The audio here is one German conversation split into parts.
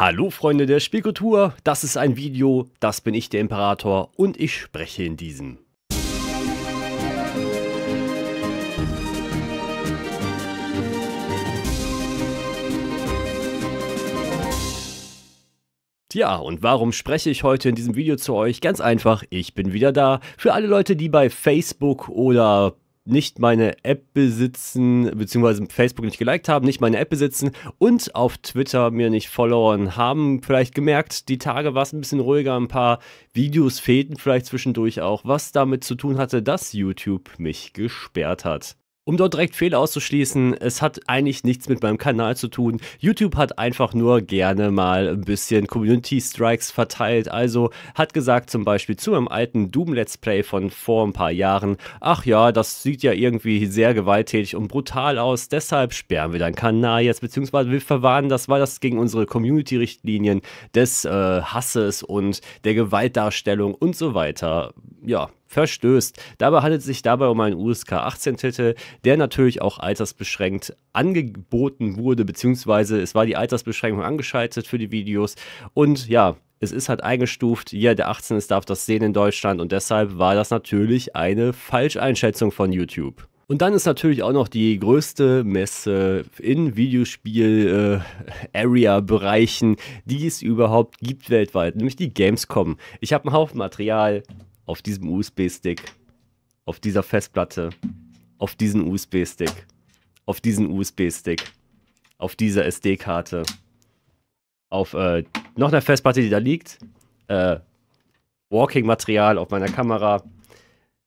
Hallo Freunde der Spielkultur, das ist ein Video, das bin ich der Imperator und ich spreche in diesem. Ja, und warum spreche ich heute in diesem Video zu euch? Ganz einfach, ich bin wieder da. Für alle Leute, die bei Facebook oder nicht meine App besitzen, beziehungsweise Facebook nicht geliked haben, nicht meine App besitzen und auf Twitter mir nicht followern, haben vielleicht gemerkt, die Tage war es ein bisschen ruhiger, ein paar Videos fehlten vielleicht zwischendurch auch, was damit zu tun hatte, dass YouTube mich gesperrt hat um dort direkt Fehler auszuschließen, es hat eigentlich nichts mit meinem Kanal zu tun. YouTube hat einfach nur gerne mal ein bisschen Community Strikes verteilt. Also hat gesagt zum Beispiel zu meinem alten Doom Let's Play von vor ein paar Jahren, ach ja, das sieht ja irgendwie sehr gewalttätig und brutal aus, deshalb sperren wir deinen Kanal jetzt, beziehungsweise wir verwarnen das, weil das gegen unsere Community-Richtlinien des äh, Hasses und der Gewaltdarstellung und so weiter, ja, verstößt. Dabei handelt es sich dabei um einen USK 18-Titel, der natürlich auch altersbeschränkt angeboten wurde, beziehungsweise es war die Altersbeschränkung angeschaltet für die Videos. Und ja, es ist halt eingestuft, jeder ja, der 18 ist, darf das sehen in Deutschland und deshalb war das natürlich eine Falscheinschätzung von YouTube. Und dann ist natürlich auch noch die größte Messe in Videospiel-Area-Bereichen, äh, die es überhaupt gibt weltweit, nämlich die Gamescom. Ich habe einen Haufen Material, auf diesem USB-Stick, auf dieser Festplatte, auf diesen USB-Stick, auf diesen USB-Stick, auf dieser SD-Karte, auf äh, noch einer Festplatte, die da liegt, äh, Walking-Material auf meiner Kamera,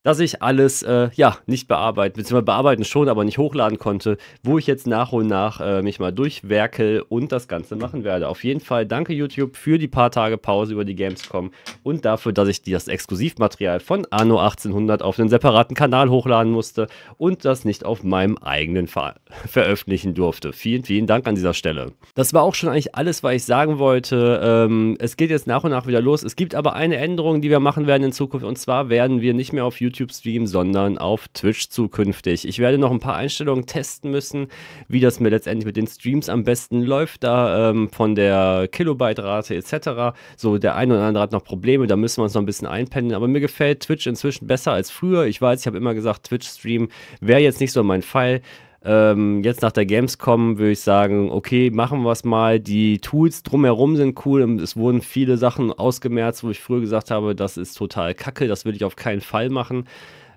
dass ich alles äh, ja nicht bearbeiten, beziehungsweise bearbeiten schon, aber nicht hochladen konnte, wo ich jetzt nach und nach äh, mich mal durchwerke und das Ganze machen werde. Auf jeden Fall danke YouTube für die paar Tage Pause über die Gamescom und dafür, dass ich das Exklusivmaterial von Anno 1800 auf einen separaten Kanal hochladen musste und das nicht auf meinem eigenen Ver veröffentlichen durfte. Vielen, vielen Dank an dieser Stelle. Das war auch schon eigentlich alles, was ich sagen wollte. Ähm, es geht jetzt nach und nach wieder los. Es gibt aber eine Änderung, die wir machen werden in Zukunft und zwar werden wir nicht mehr auf YouTube YouTube-Stream, sondern auf Twitch zukünftig. Ich werde noch ein paar Einstellungen testen müssen, wie das mir letztendlich mit den Streams am besten läuft, da ähm, von der Kilobyte-Rate etc. So, der eine oder andere hat noch Probleme, da müssen wir uns noch ein bisschen einpendeln. Aber mir gefällt Twitch inzwischen besser als früher. Ich weiß, ich habe immer gesagt, Twitch-Stream wäre jetzt nicht so mein Fall. Ähm, jetzt nach der Gamescom würde ich sagen, okay, machen wir es mal. Die Tools drumherum sind cool. Es wurden viele Sachen ausgemerzt, wo ich früher gesagt habe, das ist total kacke, das würde ich auf keinen Fall machen.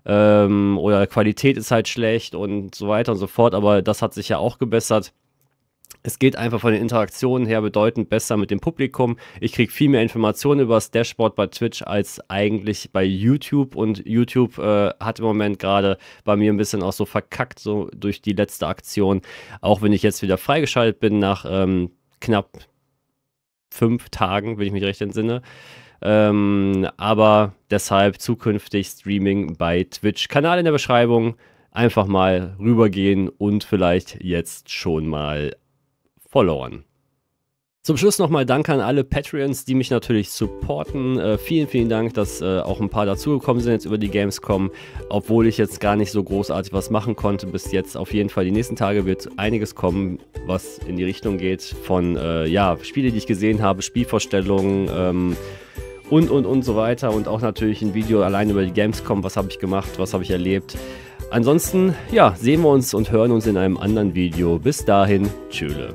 Ähm, oder Qualität ist halt schlecht und so weiter und so fort. Aber das hat sich ja auch gebessert. Es geht einfach von den Interaktionen her bedeutend besser mit dem Publikum. Ich kriege viel mehr Informationen über das Dashboard bei Twitch als eigentlich bei YouTube. Und YouTube äh, hat im Moment gerade bei mir ein bisschen auch so verkackt, so durch die letzte Aktion. Auch wenn ich jetzt wieder freigeschaltet bin nach ähm, knapp fünf Tagen, wenn ich mich recht entsinne. Ähm, aber deshalb zukünftig Streaming bei Twitch. Kanal in der Beschreibung. Einfach mal rübergehen und vielleicht jetzt schon mal Followern. Zum Schluss nochmal Danke an alle Patreons, die mich natürlich supporten. Äh, vielen, vielen Dank, dass äh, auch ein paar dazugekommen sind jetzt über die Gamescom, obwohl ich jetzt gar nicht so großartig was machen konnte bis jetzt. Auf jeden Fall die nächsten Tage wird einiges kommen, was in die Richtung geht von äh, ja, Spiele, die ich gesehen habe, Spielvorstellungen. Ähm, und, und, und so weiter. Und auch natürlich ein Video allein über die Gamescom. Was habe ich gemacht? Was habe ich erlebt? Ansonsten, ja, sehen wir uns und hören uns in einem anderen Video. Bis dahin, tschüss.